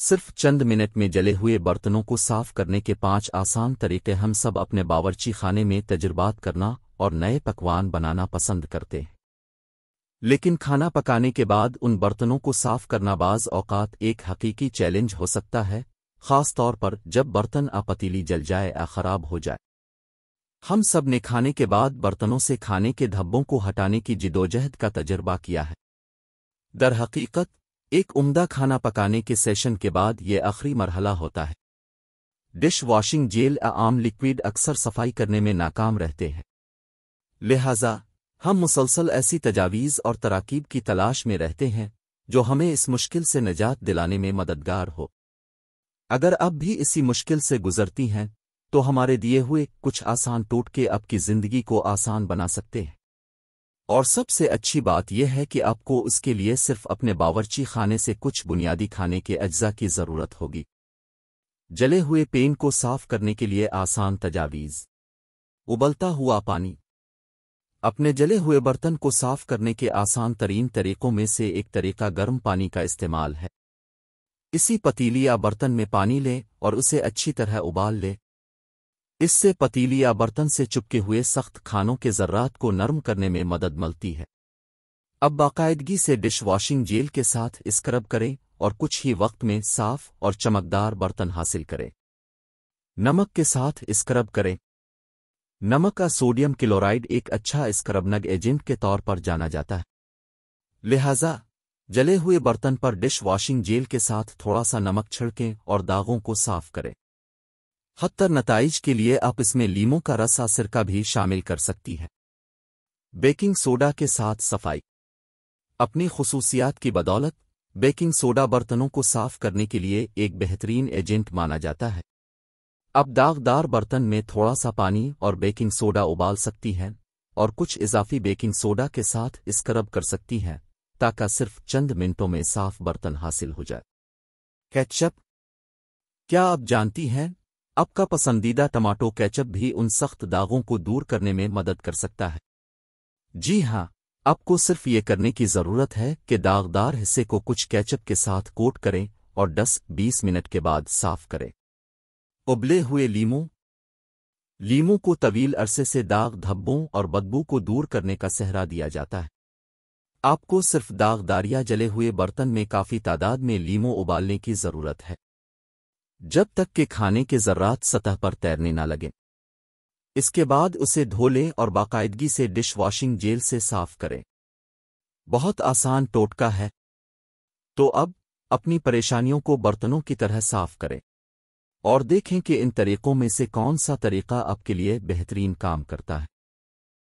सिर्फ चंद मिनट में जले हुए बर्तनों को साफ करने के पांच आसान तरीके हम सब अपने बावर्ची खाने में तजुर्बात करना और नए पकवान बनाना पसंद करते हैं लेकिन खाना पकाने के बाद उन बर्तनों को साफ करना बाज औकात एक हकीकी चैलेंज हो सकता है खास तौर पर जब बर्तन आपतीली जल जाए या खराब हो जाए हम सब ने खाने के बाद बर्तनों से खाने के धब्बों को हटाने की जिदोजहद का तजर्बा किया है दरहकीकत एक उम्दा खाना पकाने के सेशन के बाद ये आखिरी मरहला होता है डिश वॉशिंग जेल आम लिक्विड अक्सर सफाई करने में नाकाम रहते हैं लिहाजा हम मुसलसल ऐसी तजावीज़ और तराकीब की तलाश में रहते हैं जो हमें इस मुश्किल से निजात दिलाने में मददगार हो अगर अब भी इसी मुश्किल से गुजरती हैं तो हमारे दिए हुए कुछ आसान टोटके अब की ज़िंदगी को आसान बना सकते हैं और सबसे अच्छी बात यह है कि आपको उसके लिए सिर्फ अपने बावर्ची खाने से कुछ बुनियादी खाने के अज्जा की ज़रूरत होगी जले हुए पेन को साफ करने के लिए आसान तजावीज़ उबलता हुआ पानी अपने जले हुए बर्तन को साफ करने के आसान तरीन तरीकों में से एक तरीका गर्म पानी का इस्तेमाल है इसी पतीली या बर्तन में पानी लें और उसे अच्छी तरह उबाल लें इससे पतीली या बर्तन से चुपके हुए सख्त खानों के जर्रात को नर्म करने में मदद मिलती है अब बाकायदगी से डिश वॉशिंग जेल के साथ स्क्रब करें और कुछ ही वक्त में साफ और चमकदार बर्तन हासिल करें नमक के साथ स्क्रब करें नमक का सोडियम क्लोराइड एक अच्छा स्क्रबनग एजेंट के तौर पर जाना जाता है लिहाजा जले हुए बर्तन पर डिश वॉशिंग जेल के साथ थोड़ा सा नमक छिड़कें और दागों को साफ करें हत्तर नतज के लिए आप इसमें लीमो का रस या सिरका भी शामिल कर सकती हैं बेकिंग सोडा के साथ सफाई अपनी खसूसियात की बदौलत बेकिंग सोडा बर्तनों को साफ करने के लिए एक बेहतरीन एजेंट माना जाता है अब दागदार बर्तन में थोड़ा सा पानी और बेकिंग सोडा उबाल सकती हैं और कुछ इजाफी बेकिंग सोडा के साथ स्क्रब कर सकती हैं ताकि सिर्फ चंद मिनटों में साफ बर्तन हासिल हो जाए कैचअप क्या आप जानती हैं आपका पसंदीदा टमाटो कैचअप भी उन सख्त दागों को दूर करने में मदद कर सकता है जी हाँ आपको सिर्फ ये करने की ज़रूरत है कि दागदार हिस्से को कुछ कैचअप के साथ कोट करें और 10-20 मिनट के बाद साफ करें उबले हुए लीमू लीमू को तवील अरसे से दाग धब्बों और बदबू को दूर करने का सहरा दिया जाता है आपको सिर्फ दागदारिया जले हुए बर्तन में काफ़ी तादाद में लीमो उबालने की ज़रूरत है जब तक कि खाने के ज़र्रात सतह पर तैरने न लगें इसके बाद उसे धो लें और बाकायदगी से डिश वॉशिंग जेल से साफ करें बहुत आसान टोटका है तो अब अपनी परेशानियों को बर्तनों की तरह साफ करें और देखें कि इन तरीकों में से कौन सा तरीका आपके लिए बेहतरीन काम करता है